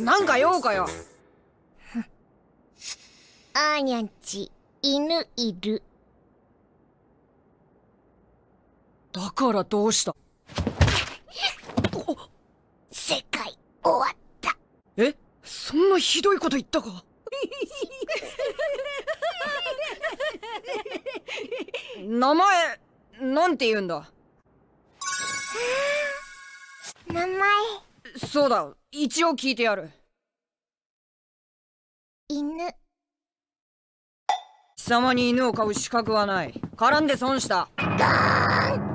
なんか用かよあーにゃんち犬いるだからどうした世界終わったえそんなひどいこと言ったか名前なんて言うんだ名前そうだ一応聞いてやる犬貴様に犬を飼う資格はない絡んで損したガーン